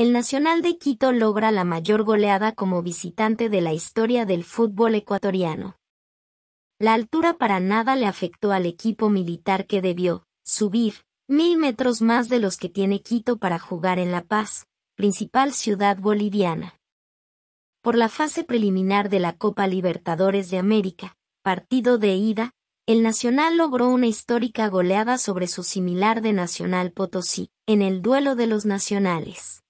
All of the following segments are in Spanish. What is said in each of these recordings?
el Nacional de Quito logra la mayor goleada como visitante de la historia del fútbol ecuatoriano. La altura para nada le afectó al equipo militar que debió subir mil metros más de los que tiene Quito para jugar en La Paz, principal ciudad boliviana. Por la fase preliminar de la Copa Libertadores de América, partido de ida, el Nacional logró una histórica goleada sobre su similar de Nacional Potosí, en el duelo de los nacionales.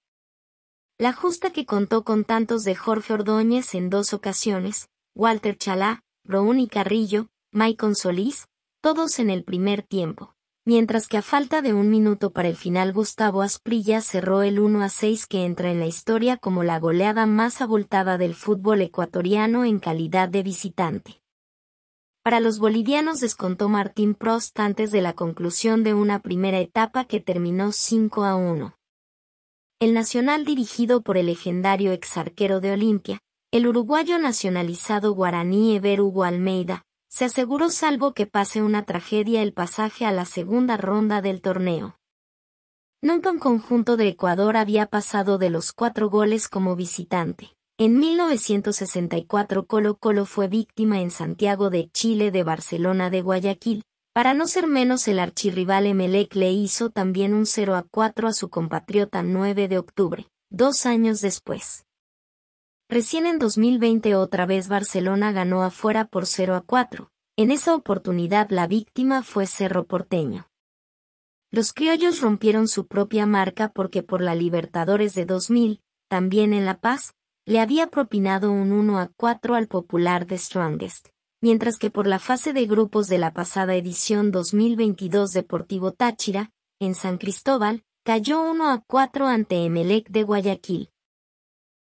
La justa que contó con tantos de Jorge Ordóñez en dos ocasiones, Walter Chalá, Raúl y Carrillo, Maicon Solís, todos en el primer tiempo. Mientras que a falta de un minuto para el final Gustavo Asprilla cerró el 1 a 6 que entra en la historia como la goleada más abultada del fútbol ecuatoriano en calidad de visitante. Para los bolivianos descontó Martín Prost antes de la conclusión de una primera etapa que terminó 5 a 1 el Nacional dirigido por el legendario ex arquero de Olimpia, el uruguayo nacionalizado guaraní Eber Hugo Almeida, se aseguró salvo que pase una tragedia el pasaje a la segunda ronda del torneo. Nunca un conjunto de Ecuador había pasado de los cuatro goles como visitante. En 1964 Colo Colo fue víctima en Santiago de Chile de Barcelona de Guayaquil, para no ser menos el archirrival Emelec le hizo también un 0 a 4 a su compatriota 9 de octubre, dos años después. Recién en 2020 otra vez Barcelona ganó afuera por 0 a 4. En esa oportunidad la víctima fue Cerro Porteño. Los criollos rompieron su propia marca porque por la Libertadores de 2000, también en La Paz, le había propinado un 1 a 4 al popular de Strongest mientras que por la fase de grupos de la pasada edición 2022 Deportivo Táchira, en San Cristóbal, cayó 1 a 4 ante Emelec de Guayaquil.